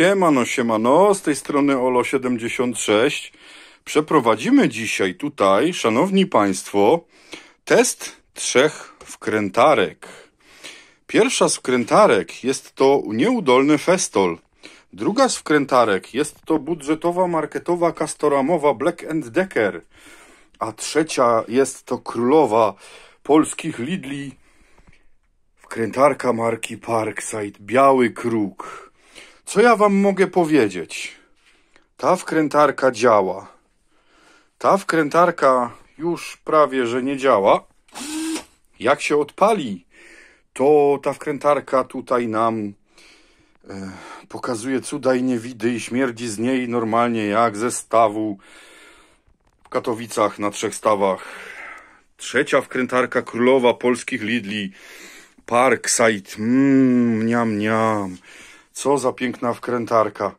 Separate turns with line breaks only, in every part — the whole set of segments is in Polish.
Siemano, siemano, z tej strony Olo76. Przeprowadzimy dzisiaj tutaj, szanowni państwo, test trzech wkrętarek. Pierwsza z wkrętarek jest to nieudolny festol. Druga z wkrętarek jest to budżetowa marketowa kastoramowa Black Decker. A trzecia jest to królowa polskich Lidli wkrętarka marki Parkside Biały Kruk. Co ja wam mogę powiedzieć? Ta wkrętarka działa. Ta wkrętarka już prawie, że nie działa. Jak się odpali, to ta wkrętarka tutaj nam e, pokazuje cuda i niewidy i śmierdzi z niej normalnie jak ze stawu. W Katowicach na trzech stawach. Trzecia wkrętarka królowa polskich Lidli. Parkside. Mmm, niam, niam. Co za piękna wkrętarka.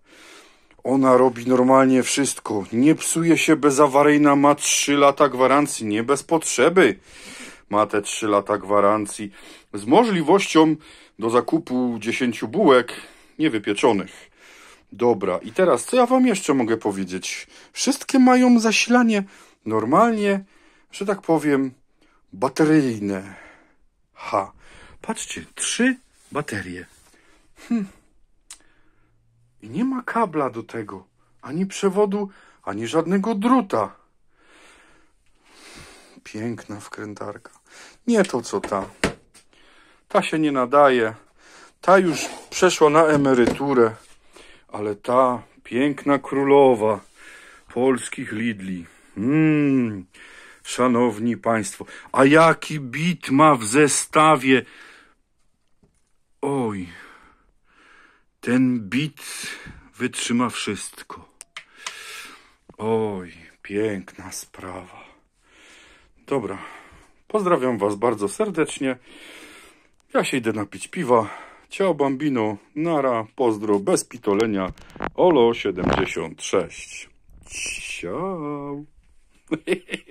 Ona robi normalnie wszystko. Nie psuje się bezawaryjna, ma 3 lata gwarancji, nie bez potrzeby. Ma te 3 lata gwarancji z możliwością do zakupu 10 bułek niewypieczonych. Dobra, i teraz co ja wam jeszcze mogę powiedzieć? Wszystkie mają zasilanie normalnie, że tak powiem, bateryjne. Ha, patrzcie, trzy baterie. Hm nie ma kabla do tego, ani przewodu, ani żadnego druta. Piękna wkrętarka. Nie to co ta. Ta się nie nadaje. Ta już przeszła na emeryturę, ale ta piękna królowa polskich Lidli. Mmm, szanowni Państwo, a jaki bit ma w zestawie? Oj. Ten bit wytrzyma wszystko. Oj, piękna sprawa. Dobra, pozdrawiam Was bardzo serdecznie. Ja się idę napić piwa. Ciao bambino, nara, pozdro, bez pitolenia, olo 76. Ciao.